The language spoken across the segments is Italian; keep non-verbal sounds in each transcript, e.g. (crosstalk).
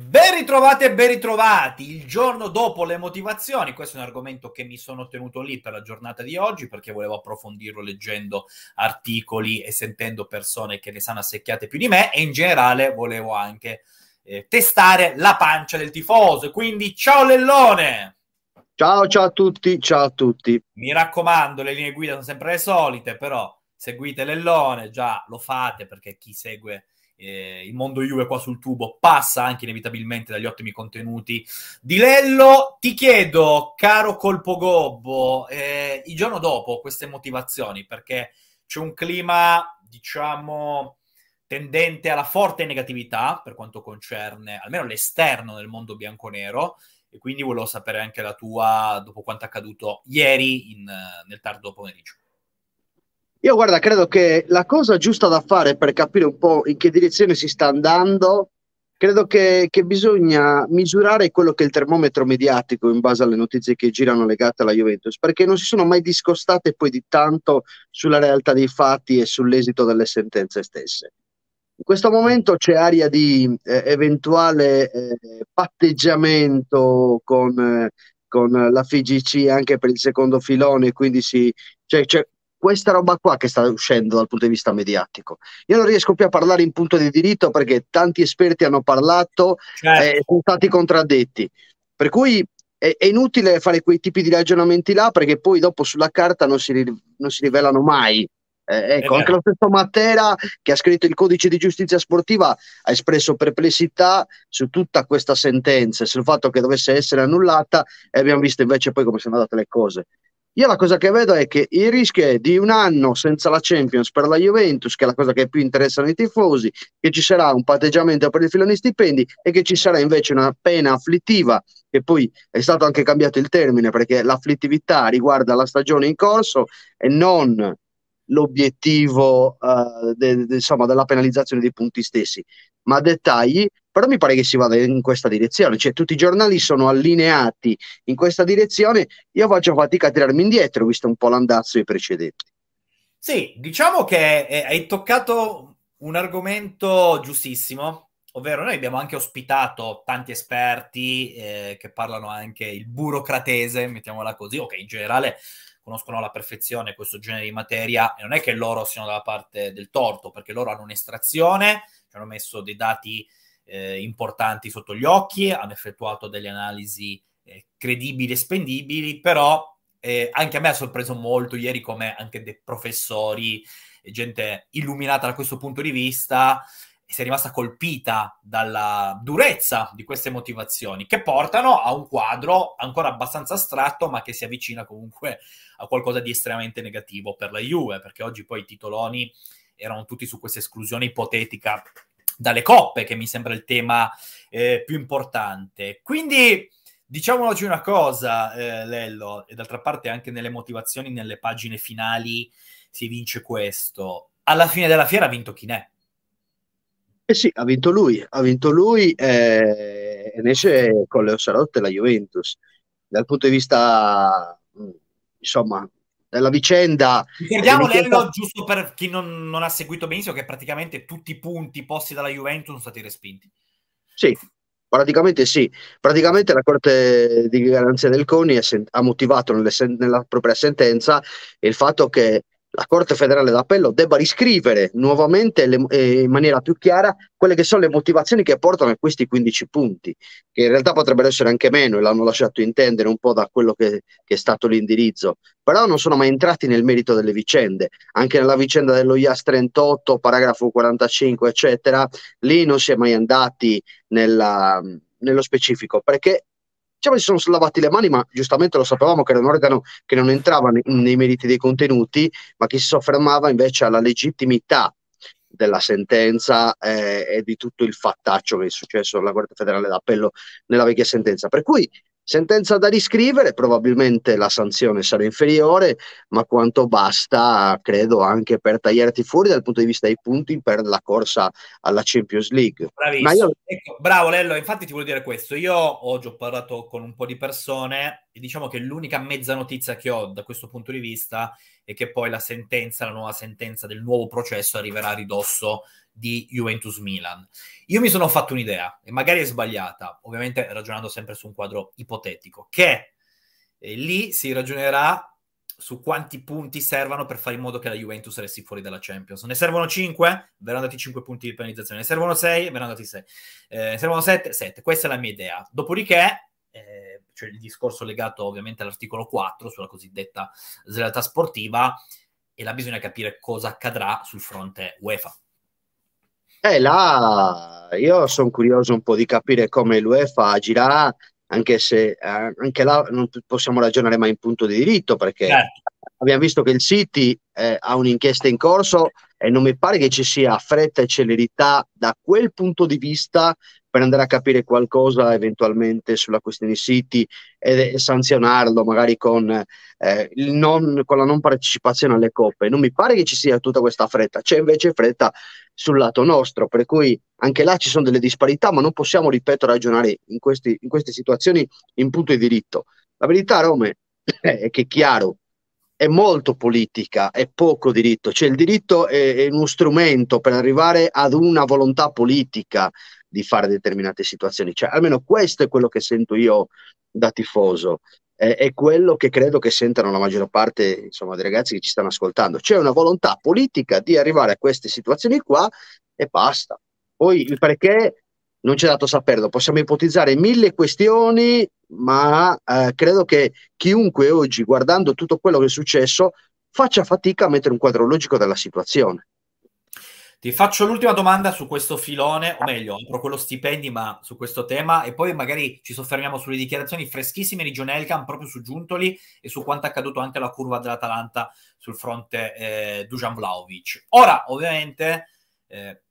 Ben ritrovati e ben ritrovati. Il giorno dopo le motivazioni, questo è un argomento che mi sono tenuto lì per la giornata di oggi perché volevo approfondirlo leggendo articoli e sentendo persone che ne sanno assecchiate più di me e in generale volevo anche eh, testare la pancia del tifoso. Quindi ciao Lellone! Ciao ciao a tutti, ciao a tutti. Mi raccomando, le linee guida sono sempre le solite, però seguite Lellone, già lo fate perché chi segue eh, il mondo Juve qua sul tubo passa anche inevitabilmente dagli ottimi contenuti di Lello. Ti chiedo, caro Colpo Gobbo, eh, il giorno dopo queste motivazioni, perché c'è un clima, diciamo, tendente alla forte negatività per quanto concerne almeno l'esterno del mondo bianconero e quindi volevo sapere anche la tua dopo quanto accaduto ieri in, nel tardo pomeriggio. Io guarda, credo che la cosa giusta da fare per capire un po' in che direzione si sta andando, credo che, che bisogna misurare quello che è il termometro mediatico in base alle notizie che girano legate alla Juventus, perché non si sono mai discostate poi di tanto sulla realtà dei fatti e sull'esito delle sentenze stesse. In questo momento c'è aria di eh, eventuale eh, patteggiamento con, eh, con, la FIGC anche per il secondo filone, quindi si, cioè, cioè, questa roba qua che sta uscendo dal punto di vista mediatico. Io non riesco più a parlare in punto di diritto perché tanti esperti hanno parlato certo. e eh, sono stati contraddetti. Per cui è, è, inutile fare quei tipi di ragionamenti là perché poi dopo sulla carta non si, non si rivelano mai. Eh, ecco, anche lo stesso Matera che ha scritto il codice di giustizia sportiva ha espresso perplessità su tutta questa sentenza, sul fatto che dovesse essere annullata e abbiamo visto invece poi come sono andate le cose. Io la cosa che vedo è che il rischio è di un anno senza la Champions per la Juventus, che è la cosa che più interessa i tifosi, che ci sarà un patteggiamento per il filone stipendi e che ci sarà invece una pena afflittiva, che poi è stato anche cambiato il termine perché l'afflittività riguarda la stagione in corso e non l'obiettivo eh, de, de, insomma, della penalizzazione dei punti stessi, ma dettagli però mi pare che si vada in questa direzione, cioè tutti i giornali sono allineati in questa direzione, io faccio fatica a tirarmi indietro, visto un po' l'andazzo dei precedenti. Sì, diciamo che eh, hai toccato un argomento giustissimo, ovvero noi abbiamo anche ospitato tanti esperti eh, che parlano anche il burocratese, mettiamola così, o okay, che in generale conoscono alla perfezione questo genere di materia e non è che loro siano dalla parte del torto, perché loro hanno un'estrazione, ci hanno messo dei dati eh, importanti sotto gli occhi, hanno effettuato delle analisi eh, credibili e spendibili, però eh, anche a me ha sorpreso molto ieri come anche dei professori, eh, gente illuminata da questo punto di vista, eh, si è rimasta colpita dalla durezza di queste motivazioni che portano a un quadro ancora abbastanza astratto ma che si avvicina comunque a qualcosa di estremamente negativo per la Juve perché oggi poi i titoloni erano tutti su questa esclusione ipotetica dalle coppe, che mi sembra il tema eh, più importante. Quindi diciamoci una cosa, eh, Lello, e d'altra parte anche nelle motivazioni, nelle pagine finali si vince questo. Alla fine della fiera ha vinto chi ne? Eh sì, ha vinto lui, ha vinto lui eh, e ne esce con le Ossarotte la Juventus. Dal punto di vista, mm, insomma, eh, la vicenda. Ricordiamo Lello, che... giusto per chi non, non, ha seguito benissimo, che praticamente tutti i punti posti dalla Juventus sono stati respinti. Sì, praticamente sì. Praticamente la Corte di Garanzia del CONI ha motivato nella propria sentenza il fatto che la Corte federale d'appello debba riscrivere nuovamente le, eh, in maniera più chiara quelle che sono le motivazioni che portano a questi 15 punti, che in realtà potrebbero essere anche meno e l'hanno lasciato intendere un po' da quello che, che è stato l'indirizzo, però non sono mai entrati nel merito delle vicende, anche nella vicenda dello IAS 38, paragrafo 45, eccetera, lì non si è mai andati nella, nello specifico, perché diciamo si sono lavati le mani ma giustamente lo sapevamo che era un organo che non entrava nei, nei meriti dei contenuti ma che si soffermava invece alla legittimità della sentenza eh, e di tutto il fattaccio che è successo alla Corte federale d'appello nella vecchia sentenza. Per cui Sentenza da riscrivere, probabilmente la sanzione sarà inferiore, ma quanto basta, credo, anche per tagliarti fuori dal punto di vista dei punti per la corsa alla Champions League. Bravissimo. Io... Ecco, bravo Lello, infatti ti voglio dire questo. Io oggi ho parlato con un po' di persone e diciamo che l'unica mezza notizia che ho da questo punto di vista è che poi la sentenza, la nuova sentenza del nuovo processo arriverà a ridosso di Juventus Milan. Io mi sono fatto un'idea, e magari è sbagliata, ovviamente ragionando sempre su un quadro ipotetico, che eh, lì si ragionerà su quanti punti servono per fare in modo che la Juventus resti fuori dalla Champions. Ne servono 5? Verranno dati 5 punti di penalizzazione. Ne servono 6? Verranno dati 6. Eh, ne servono 7? 7. Questa è la mia idea. Dopodiché, eh, c'è cioè il discorso legato ovviamente all'articolo 4 sulla cosiddetta slealtà sportiva e là bisogna capire cosa accadrà sul fronte UEFA. Eh, là io sono curioso un po' di capire come l'UEFA agirà, anche se eh, anche là non possiamo ragionare mai in punto di diritto, perché certo. abbiamo visto che il City eh, ha un'inchiesta in corso e non mi pare che ci sia fretta e celerità da quel punto di vista per andare a capire qualcosa eventualmente sulla questione City e sanzionarlo magari con, eh, non, con la non partecipazione alle coppe. Non mi pare che ci sia tutta questa fretta, c'è invece fretta sul lato nostro, per cui anche là ci sono delle disparità, ma non possiamo, ripeto, ragionare in, questi, in queste situazioni in punto di diritto. La verità, Rome, (clears throat) è che è chiaro, è molto politica, è poco diritto, cioè il diritto è, è uno strumento per arrivare ad una volontà politica di fare determinate situazioni, cioè almeno questo è quello che sento io da tifoso eh, è quello che credo che sentano la maggior parte insomma, dei ragazzi che ci stanno ascoltando. C'è una volontà politica di arrivare a queste situazioni qua e basta. Poi il perché non c'è dato saperlo, possiamo ipotizzare mille questioni, ma eh, credo che chiunque oggi, guardando tutto quello che è successo, faccia fatica a mettere un quadro logico della situazione. Ti faccio l'ultima domanda su questo filone, o meglio, apro quello stipendi, ma su questo tema, e poi magari ci soffermiamo sulle dichiarazioni freschissime di John Elkham proprio su Giuntoli e su quanto è accaduto anche alla curva dell'Atalanta sul fronte eh, Dujan Vlaovic. Ora, ovviamente, eh,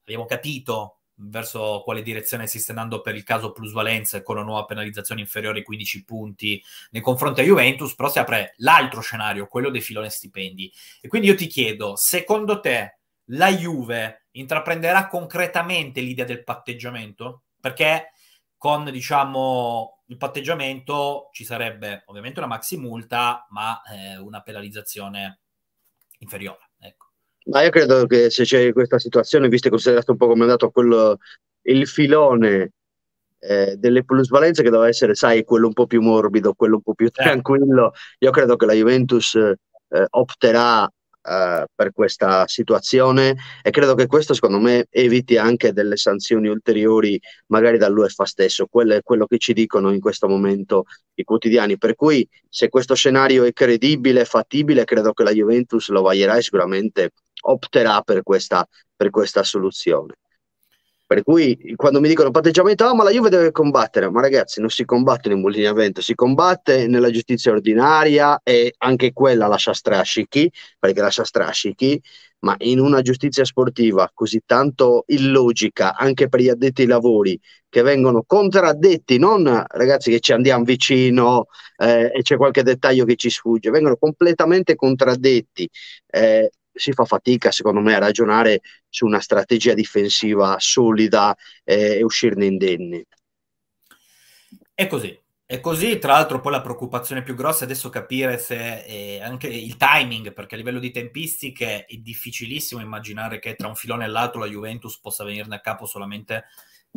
abbiamo capito verso quale direzione si sta andando per il caso plusvalenza con la nuova penalizzazione inferiore ai 15 punti nei confronti a Juventus, però si apre l'altro scenario, quello dei filone stipendi. E quindi io ti chiedo, secondo te la Juve intraprenderà concretamente l'idea del patteggiamento? Perché con, diciamo, il patteggiamento ci sarebbe ovviamente una maxi multa, ma eh, una penalizzazione inferiore. Ecco. Ma io credo che se c'è questa situazione, visto e considerato un po' come è andato quello, il filone eh, delle plusvalenze che doveva essere, sai, quello un po' più morbido, quello un po' più eh. tranquillo, io credo che la Juventus eh, opterà eh, per questa situazione e credo che questo secondo me eviti anche delle sanzioni ulteriori magari dall'UEFA stesso, quello è quello che ci dicono in questo momento i quotidiani, per cui se questo scenario è credibile, fattibile, credo che la Juventus lo vaglierà e sicuramente opterà per questa, per questa soluzione. Per cui quando mi dicono patteggiamento, ah, ma la Juve deve combattere, ma ragazzi, non si combatte in mulini a vento, si combatte nella giustizia ordinaria e anche quella lascia strascichi, perché lascia strascichi, ma in una giustizia sportiva così tanto illogica anche per gli addetti ai lavori che vengono contraddetti, non ragazzi che ci andiamo vicino eh, e c'è qualche dettaglio che ci sfugge, vengono completamente contraddetti. Eh, si fa fatica, secondo me, a ragionare su una strategia difensiva solida eh, e uscirne indenni. È così, è così, tra l'altro poi la preoccupazione più grossa è adesso capire se eh, anche il timing, perché a livello di tempistiche è difficilissimo immaginare che tra un filone e l'altro la Juventus possa venirne a capo solamente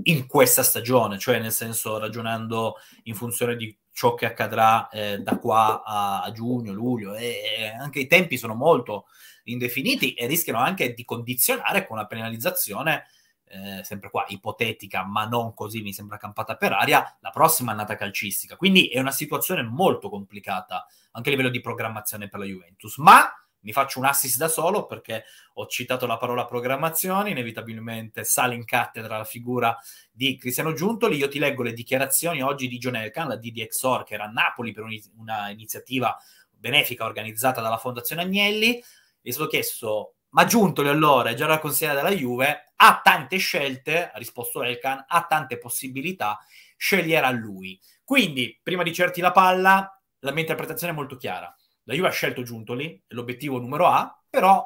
in questa stagione, cioè nel senso ragionando in funzione di ciò che accadrà eh, da qua a, a giugno, luglio, e, e anche i tempi sono molto indefiniti e rischiano anche di condizionare con una penalizzazione eh, sempre qua ipotetica, ma non così mi sembra campata per aria, la prossima annata calcistica. Quindi è una situazione molto complicata anche a livello di programmazione per la Juventus. Ma mi faccio un assist da solo perché ho citato la parola programmazione, inevitabilmente sale in cattedra la figura di Cristiano Giuntoli. Io ti leggo le dichiarazioni oggi di John Elkan, la DDXOR, che era a Napoli per un'iniziativa benefica organizzata dalla Fondazione Agnelli, gli è stato chiesto ma Giuntoli allora è già era consigliere della Juve, ha tante scelte, ha risposto Elkan, ha tante possibilità, sceglierà lui. Quindi, prima di certi la palla, la mia interpretazione è molto chiara. La Juve ha scelto Giuntoli, è l'obiettivo numero A, però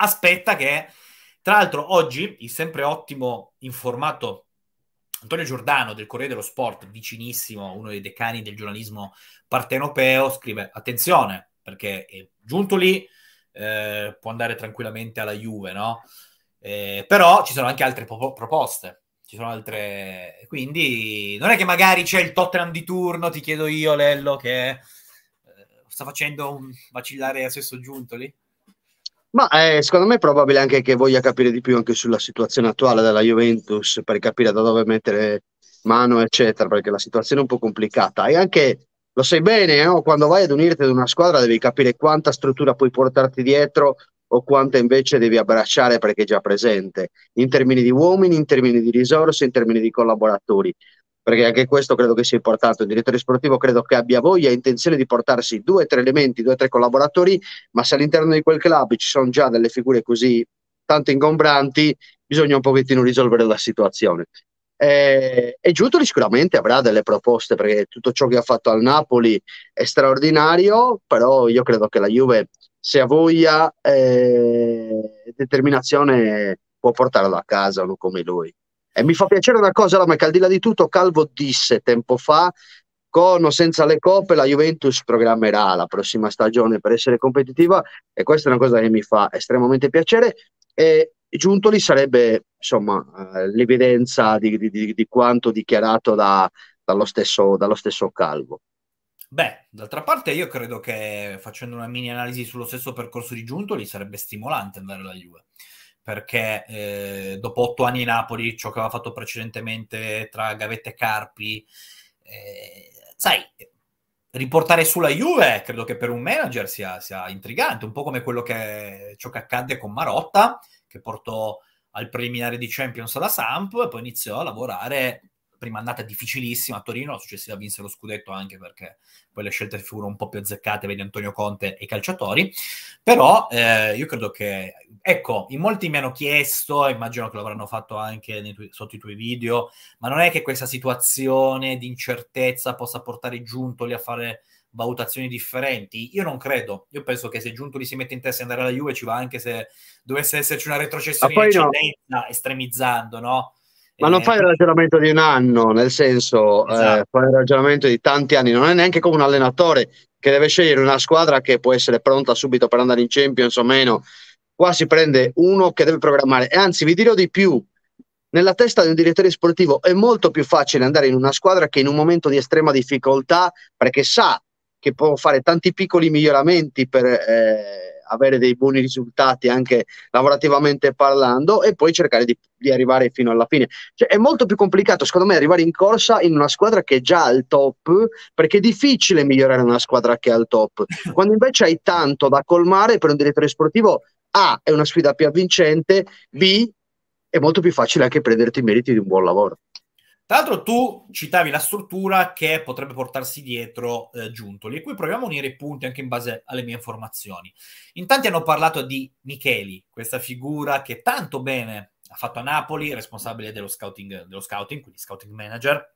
aspetta che, tra l'altro, oggi il sempre ottimo informato Antonio Giordano del Corriere dello Sport, vicinissimo, uno dei decani del giornalismo partenopeo, scrive, attenzione, perché è giunto lì eh, può andare tranquillamente alla Juve, no? Eh, però ci sono anche altre po- proposte, ci sono altre... Quindi non è che magari c'è il Tottenham di turno, ti chiedo io, Lello, che eh, sta facendo un vacillare a sesso giunto lì? Ma eh, secondo me è probabile anche che voglia capire di più anche sulla situazione attuale della Juventus per capire da dove mettere mano, eccetera, perché la situazione è un po' complicata. E anche lo sai bene, no? Eh? Oh, quando vai ad unirti ad una squadra devi capire quanta struttura puoi portarti dietro o quanta invece devi abbracciare perché è già presente, in termini di uomini, in termini di risorse, in termini di collaboratori, perché anche questo credo che sia importante. Il direttore sportivo credo che abbia voglia e intenzione di portarsi due o tre elementi, due o tre collaboratori, ma se all'interno di quel club ci sono già delle figure così tanto ingombranti, bisogna un pochettino risolvere la situazione. Eh, e Giutoli sicuramente avrà delle proposte perché tutto ciò che ha fatto al Napoli è straordinario, però io credo che la Juve, se ha voglia e eh, determinazione, può portarlo a casa uno come lui. E mi fa piacere una cosa, ma che al di là di tutto Calvo disse tempo fa, con o senza le coppe la Juventus programmerà la prossima stagione per essere competitiva e questa è una cosa che mi fa estremamente piacere. E Giuntoli sarebbe insomma, eh, l'evidenza di, di, di, quanto dichiarato da, dallo, stesso, dallo stesso Calvo. Beh, d'altra parte io credo che facendo una mini analisi sullo stesso percorso di Giuntoli sarebbe stimolante andare alla Juve, perché eh, dopo otto anni in Napoli, ciò che aveva fatto precedentemente tra Gavette e Carpi, eh, sai, riportare sulla Juve credo che per un manager sia, sia intrigante, un po' come quello che, ciò che accadde con Marotta, che portò al preliminare di Champions alla Samp e poi iniziò a lavorare prima andata difficilissima a Torino, la successiva vinse lo scudetto anche perché poi le scelte furono un po' più azzeccate, vedi Antonio Conte e i calciatori, però eh, io credo che, ecco, in molti mi hanno chiesto, immagino che lo avranno fatto anche tu- sotto i tuoi video, ma non è che questa situazione di incertezza possa portare Giuntoli a fare valutazioni differenti? Io non credo. Io penso che se Giuntoli si mette in testa e andare alla Juve ci va anche se dovesse esserci una retrocessione in eccellenza, no. estremizzando, no? Ma non eh, fai il ragionamento di un anno, nel senso, eh, esatto. eh, fai il ragionamento di tanti anni, non è neanche come un allenatore che deve scegliere una squadra che può essere pronta subito per andare in Champions o meno. Qua si prende uno che deve programmare, e anzi vi dirò di più, nella testa di un direttore sportivo è molto più facile andare in una squadra che in un momento di estrema difficoltà, perché sa che può fare tanti piccoli miglioramenti per eh, avere dei buoni risultati anche lavorativamente parlando e poi cercare di, di arrivare fino alla fine. Cioè, è molto più complicato, secondo me, arrivare in corsa in una squadra che è già al top, perché è difficile migliorare una squadra che è al top. Quando invece hai tanto da colmare per un direttore sportivo, A è una sfida più avvincente, B è molto più facile anche prenderti i meriti di un buon lavoro. Tra l'altro tu citavi la struttura che potrebbe portarsi dietro eh, Giuntoli e qui proviamo a unire i punti anche in base alle mie informazioni. In tanti hanno parlato di Micheli, questa figura che tanto bene ha fatto a Napoli, responsabile dello scouting, dello scouting quindi scouting manager.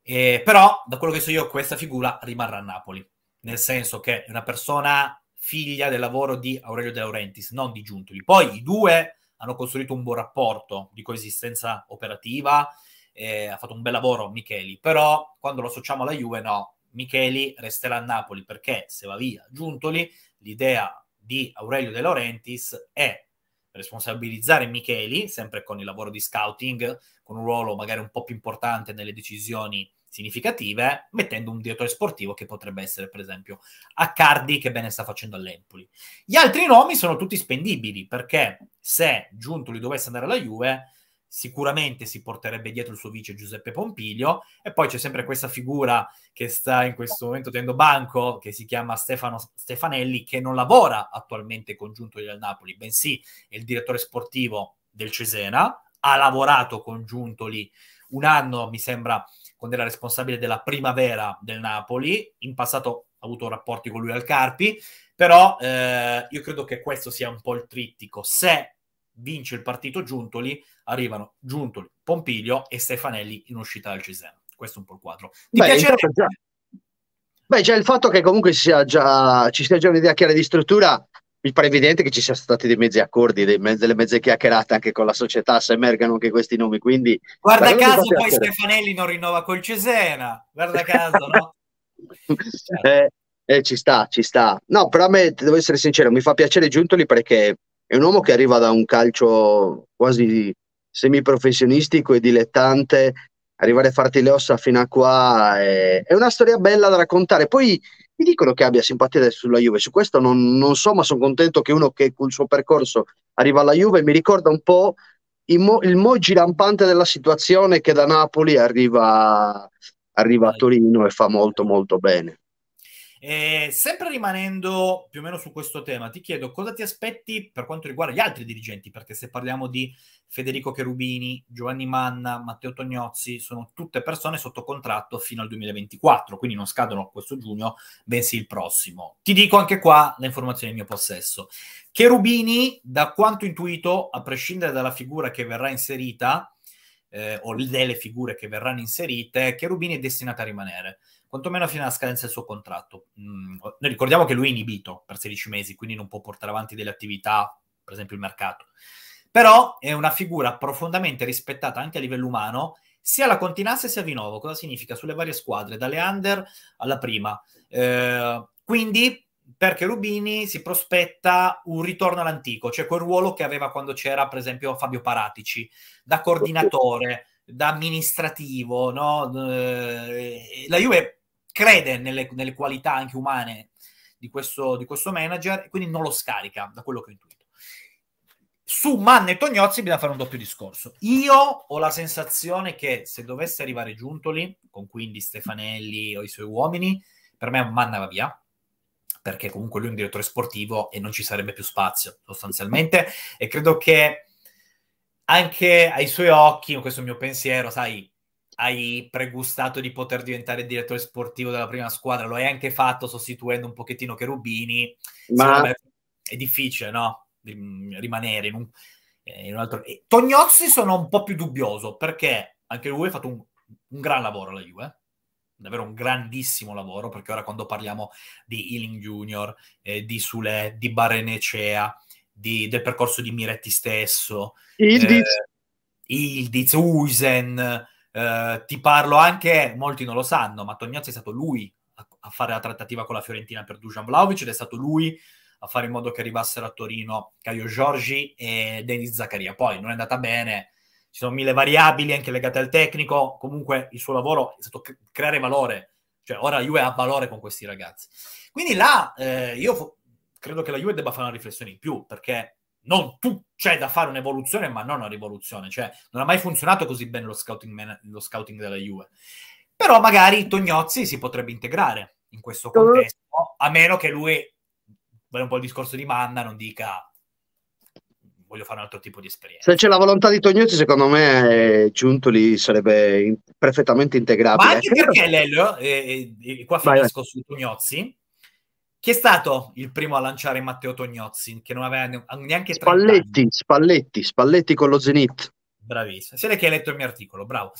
Eh, però, da quello che so io, questa figura rimarrà a Napoli, nel senso che è una persona figlia del lavoro di Aurelio De Laurentiis, non di Giuntoli. Poi i due hanno costruito un buon rapporto di coesistenza operativa, eh, ha fatto un bel lavoro Micheli, però quando lo associamo alla Juve no, Micheli resterà a Napoli perché se va via Giuntoli, l'idea di Aurelio De Laurentiis è responsabilizzare Micheli, sempre con il lavoro di scouting, con un ruolo magari un po' più importante nelle decisioni significative, mettendo un direttore sportivo che potrebbe essere, per esempio, Accardi, che bene sta facendo all'Empoli. Gli altri nomi sono tutti spendibili, perché se Giuntoli dovesse andare alla Juve, sicuramente si porterebbe dietro il suo vice Giuseppe Pompiglio e poi c'è sempre questa figura che sta in questo momento tenendo banco che si chiama Stefano Stefanelli che non lavora attualmente con congiunto del Napoli bensì è il direttore sportivo del Cesena ha lavorato con Giuntoli un anno, mi sembra, quando era responsabile della primavera del Napoli. In passato ha avuto rapporti con lui al Carpi, però eh, io credo che questo sia un po' il trittico. Se vince il partito Giuntoli, arrivano Giuntoli, Pompiglio e Stefanelli in uscita dal Cisem. Questo è un po' il quadro. Ti Beh, piacerebbe... Già... Beh, già il fatto che comunque sia già... ci sia già un'idea chiara di struttura mi pare evidente che ci siano stati dei mezzi accordi, dei mezzi, delle mezze chiacchierate anche con la società, se emergano anche questi nomi. Quindi, guarda caso, poi Stefanelli non rinnova col Cesena. Guarda caso, no? (laughs) eh, eh, ci sta, ci sta. No, però a me, devo essere sincero, mi fa piacere Giuntoli perché è un uomo che arriva da un calcio quasi semiprofessionistico e dilettante, arrivare a farti le ossa fino a qua è, è una storia bella da raccontare. Poi mi dicono che abbia simpatia sulla Juve, su questo non, non so, ma sono contento che uno che col suo percorso arriva alla Juve mi ricorda un po' il, mo, il Moggi lampante della situazione che da Napoli arriva, arriva a Torino e fa molto molto bene. E sempre rimanendo più o meno su questo tema, ti chiedo cosa ti aspetti per quanto riguarda gli altri dirigenti, perché se parliamo di Federico Cherubini, Giovanni Manna, Matteo Tognozzi, sono tutte persone sotto contratto fino al 2024, quindi non scadono questo giugno, bensì il prossimo. Ti dico anche qua le informazioni in mio possesso. Cherubini, da quanto intuito, a prescindere dalla figura che verrà inserita, eh, o delle figure che verranno inserite, Cherubini è destinata a rimanere quantomeno fino alla scadenza del suo contratto. Mm, noi ricordiamo che lui è inibito per 16 mesi, quindi non può portare avanti delle attività, per esempio il mercato. Però è una figura profondamente rispettata anche a livello umano, sia la Continassa sia Vinovo. Cosa significa? Sulle varie squadre, dalle under alla prima. Eh, quindi perché Rubini si prospetta un ritorno all'antico, cioè quel ruolo che aveva quando c'era, per esempio, Fabio Paratici, da coordinatore, da amministrativo. No? Eh, la Juve crede nelle, nelle qualità anche umane di questo, di questo manager e quindi non lo scarica, da quello che ho intuito. Su Mann e Tognozzi bisogna fare un doppio discorso. Io ho la sensazione che se dovesse arrivare Giuntoli, con quindi Stefanelli o i suoi uomini, per me Mann va via, perché comunque lui è un direttore sportivo e non ci sarebbe più spazio sostanzialmente e credo che anche ai suoi occhi, questo è il mio pensiero, sai, hai pregustato di poter diventare direttore sportivo della prima squadra, lo hai anche fatto sostituendo un pochettino Cherubini, ma me, è difficile, no? Mm, rimanere in un, eh, in un altro... E Tognozzi sono un po' più dubbioso, perché anche lui ha fatto un, un gran lavoro alla Juve, davvero un grandissimo lavoro, perché ora quando parliamo di Ealing Junior, eh, di Sule, di Barenecea, di, del percorso di Miretti stesso, Ildiz, eh, Ildiz Uisen, eh, ti parlo anche, molti non lo sanno, ma Tognazzi è stato lui a, a fare la trattativa con la Fiorentina per Dusan Vlaovic ed è stato lui a fare in modo che arrivassero a Torino Caio Giorgi e Denis Zaccaria. Poi non è andata bene, ci sono mille variabili anche legate al tecnico, comunque il suo lavoro è stato creare valore, cioè ora la Juve ha valore con questi ragazzi. Quindi là eh, io credo che la Juve debba fare una riflessione in più, perché non tu, c'è da fare un'evoluzione, ma non una rivoluzione. Cioè, non ha mai funzionato così bene lo scouting, lo scouting della Juve. Però magari Tognozzi si potrebbe integrare in questo contesto, a meno che lui, vale un po' il discorso di Manna, non dica voglio fare un altro tipo di esperienza. Se c'è la volontà di Tognozzi, secondo me eh, Giuntoli sarebbe in- perfettamente integrato. Ma anche perché Lello, e, eh, e, eh, e qua Vai, finisco su Tognozzi, chi è stato il primo a lanciare Matteo Tognozzi, che non aveva ah, neanche Spalletti, anni? Spalletti, Spalletti con lo Zenit. Bravissimo. Siete che hai letto il mio articolo, bravo.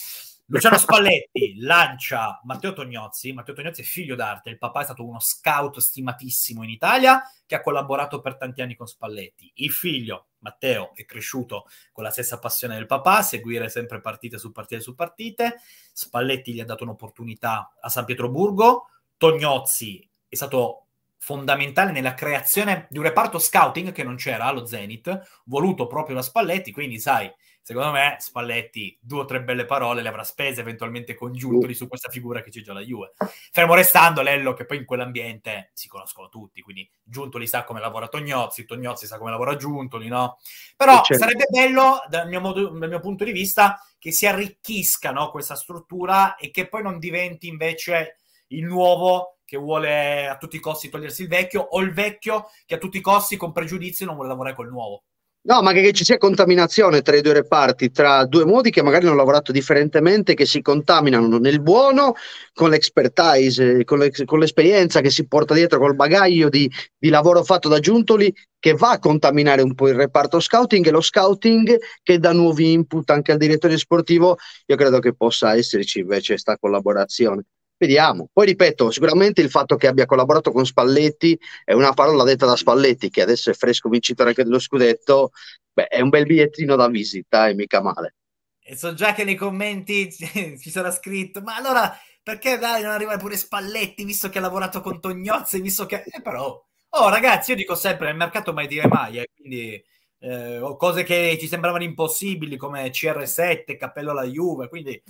Luciano Spalletti (laughs) lancia Matteo Tognozzi. Matteo Tognozzi è figlio d'arte, il papà è stato uno scout stimatissimo in Italia che ha collaborato per tanti anni con Spalletti. Il figlio, Matteo, è cresciuto con la stessa passione del papà, seguire sempre partite su partite su partite. Spalletti gli ha dato un'opportunità a San Pietroburgo. Tognozzi è stato fondamentale nella creazione di un reparto scouting che non c'era allo Zenit, voluto proprio da Spalletti, quindi sai, secondo me Spalletti due o tre belle parole le avrà spese eventualmente con Giuntoli su questa figura che c'è già la Juve. Fermo restando Lello che poi in quell'ambiente si conoscono tutti, quindi Giuntoli sa come lavora Tognozzi, Tognozzi sa come lavora Giuntoli, no? Però certo. sarebbe bello dal mio, modo, dal mio, punto di vista che si arricchisca no, questa struttura e che poi non diventi invece il nuovo che vuole a tutti i costi togliersi il vecchio o il vecchio che a tutti i costi con pregiudizio, non vuole lavorare col nuovo. No, ma che ci sia contaminazione tra i due reparti, tra due modi che magari hanno lavorato differentemente, che si contaminano nel buono con l'expertise, con, l'ex- con l'esperienza che si porta dietro, col bagaglio di, di, lavoro fatto da Giuntoli, che va a contaminare un po' il reparto scouting e lo scouting che dà nuovi input anche al direttore sportivo. Io credo che possa esserci invece questa collaborazione. Vediamo. Poi ripeto, sicuramente il fatto che abbia collaborato con Spalletti è una parola detta da Spalletti, che adesso è fresco vincitore anche dello scudetto, beh, è un bel bigliettino da visita e mica male. E so già che nei commenti (laughs) ci sarà scritto, ma allora perché dai non arriva pure Spalletti, visto che ha lavorato con Tognozzi, visto che... Eh, però... Oh ragazzi, io dico sempre, nel mercato mai dire mai, eh, quindi... Eh, cose che ci sembravano impossibili come CR7, cappello alla Juve, quindi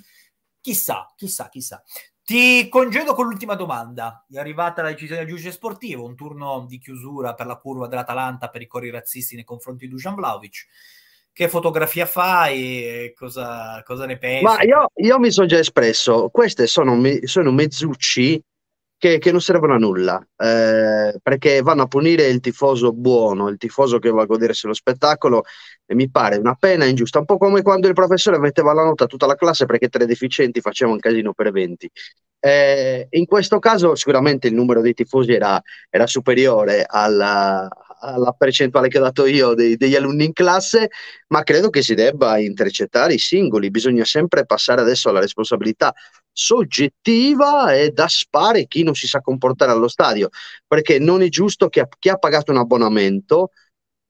chissà, chissà, chissà. Ti congedo con l'ultima domanda. È arrivata la decisione del giudice sportivo, un turno di chiusura per la curva dell'Atalanta per i cori razzisti nei confronti di Dusan Vlaovic. Che fotografia fai cosa, cosa ne pensi? Ma io, io mi sono già espresso, queste sono, sono mezzucci che, che non servono a nulla, eh, perché vanno a punire il tifoso buono, il tifoso che va a godersi lo spettacolo, e mi pare una pena ingiusta, un po' come quando il professore metteva la nota a tutta la classe perché tre deficienti facevano un casino per 20. Eh, in questo caso sicuramente il numero dei tifosi era, era superiore alla, alla percentuale che ho dato io dei, degli alunni in classe, ma credo che si debba intercettare i singoli, bisogna sempre passare adesso alla responsabilità soggettiva e da spare chi non si sa comportare allo stadio, perché non è giusto che chi ha pagato un abbonamento,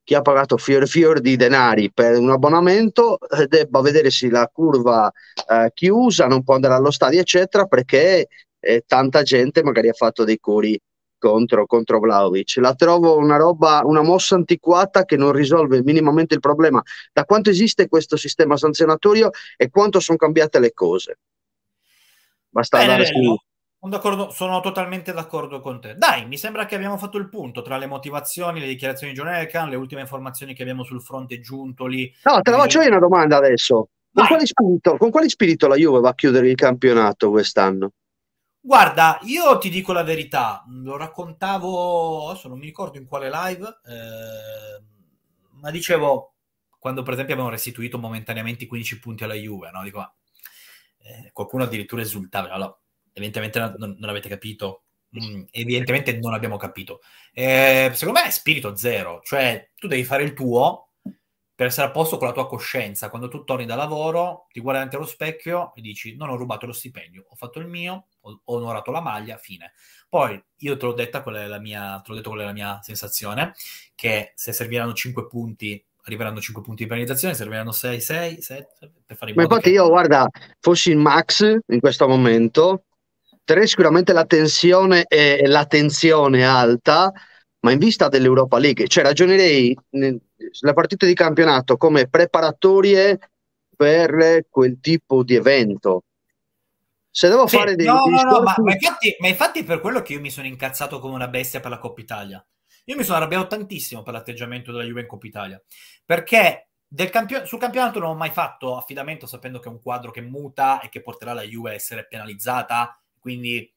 chi ha pagato fior fior di denari per un abbonamento, eh, debba vedersi la curva eh, chiusa, non può andare allo stadio, eccetera, perché eh, tanta gente magari ha fatto dei cori contro, contro Vlaovic. La trovo una roba, una mossa antiquata che non risolve minimamente il problema. Da quanto esiste questo sistema sanzionatorio e quanto sono cambiate le cose? Basta Bene, andare su. Sono, sono totalmente d'accordo con te. Dai, mi sembra che abbiamo fatto il punto tra le motivazioni, le dichiarazioni di John Elkan, le ultime informazioni che abbiamo sul fronte giunto lì. No, te la faccio eh, io una domanda adesso. Con quale, spirito, con quale spirito la Juve va a chiudere il campionato quest'anno? Guarda, io ti dico la verità, lo raccontavo, adesso non mi ricordo in quale live, eh, ma dicevo, quando per esempio abbiamo restituito momentaneamente i 15 punti alla Juve, no? Dico, eh, qualcuno addirittura esultava, allora, evidentemente non, non avete capito, mm, (laughs) evidentemente non abbiamo capito. Eh, secondo me è spirito zero, cioè tu devi fare il tuo per essere a posto con la tua coscienza, quando tu torni da lavoro, ti guardi davanti allo specchio e dici non ho rubato lo stipendio, ho fatto il mio, ho, ho onorato la maglia, fine. Poi io te l'ho detta, quella è la mia, te l'ho detto quella è la mia sensazione, che se serviranno 5 punti arriveranno 5 punti di penalizzazione, serviranno 6, 6, 7 per fare in Ma infatti che... io, guarda, fossi in Max in questo momento, terrei sicuramente la tensione e l'attenzione alta, ma in vista dell'Europa League, cioè ragionerei la partita di campionato come preparatorie per quel tipo di evento. Se devo sì, fare dei no, discorsi... no, no, ma, ma, infatti, ma infatti per quello che io mi sono incazzato come una bestia per la Coppa Italia io mi sono arrabbiato tantissimo per l'atteggiamento della Juve in Coppa Italia, perché campio- sul campionato non ho mai fatto affidamento sapendo che è un quadro che muta e che porterà la Juve a essere penalizzata, quindi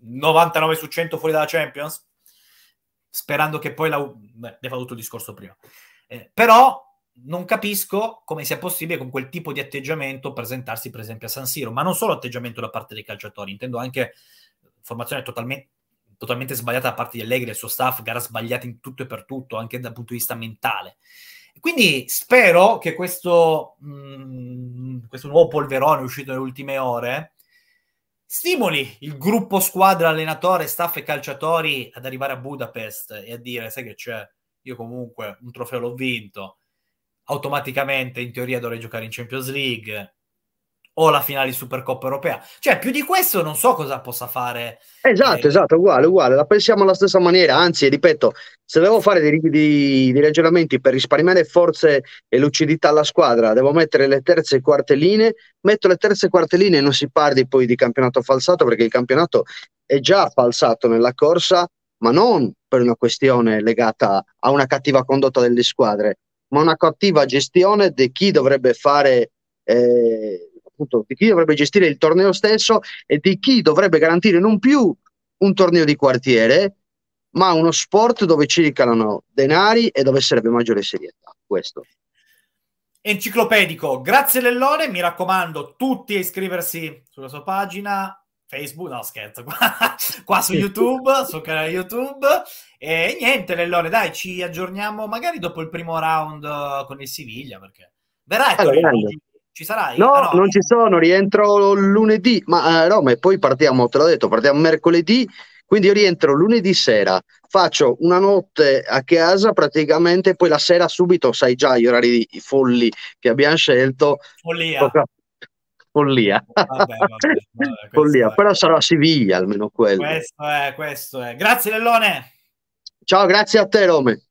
99 su 100 fuori dalla Champions, sperando che poi la... Beh, abbiamo fatto tutto il discorso prima. Eh, però non capisco come sia possibile con quel tipo di atteggiamento presentarsi per esempio a San Siro, ma non solo atteggiamento da parte dei calciatori, intendo anche formazione totalmente totalmente sbagliata da parte di Allegri e il suo staff, gara sbagliata in tutto e per tutto, anche dal punto di vista mentale. Quindi spero che questo, mh, mm, questo nuovo polverone uscito nelle ultime ore stimoli il gruppo squadra, allenatore, staff e calciatori ad arrivare a Budapest e a dire, sai che c'è, io comunque un trofeo l'ho vinto, automaticamente in teoria dovrei giocare in Champions League, o la finale di Supercoppa europea. Cioè, più di questo non so cosa possa fare. Esatto, eh... esatto, uguale, uguale, la pensiamo alla stessa maniera, anzi, ripeto, se devo fare dei, dei, dei ragionamenti per risparmiare forze e lucidità alla squadra, devo mettere le terze e quarte linee, metto le terze e quarte linee e non si parli poi di campionato falsato, perché il campionato è già falsato nella corsa, ma non per una questione legata a una cattiva condotta delle squadre, ma una cattiva gestione di chi dovrebbe fare... Eh, appunto, di chi dovrebbe gestire il torneo stesso e di chi dovrebbe garantire non più un torneo di quartiere, ma uno sport dove circolano denari e dove sarebbe maggiore serietà. Questo. Enciclopedico, grazie Lellone, mi raccomando tutti a iscriversi sulla sua pagina Facebook, no scherzo, (laughs) qua, qua su YouTube, sul canale YouTube. E niente Lellone, dai, ci aggiorniamo magari dopo il primo round eh, con il Siviglia, perché verrà ecco, allora, ci sarai? No, ah, no, non ci sono, rientro lunedì, ma eh, no, ma poi partiamo, te l'ho detto, partiamo mercoledì, quindi io rientro lunedì sera, faccio una notte a casa praticamente, poi la sera subito, sai già gli orari folli che abbiamo scelto. Follia. Tocca... Follia. Vabbè, vabbè, (laughs) vabbè Follia, è. però sarà a Siviglia almeno quello. Questo è, questo è. Grazie Lellone. Ciao, grazie a te Rome.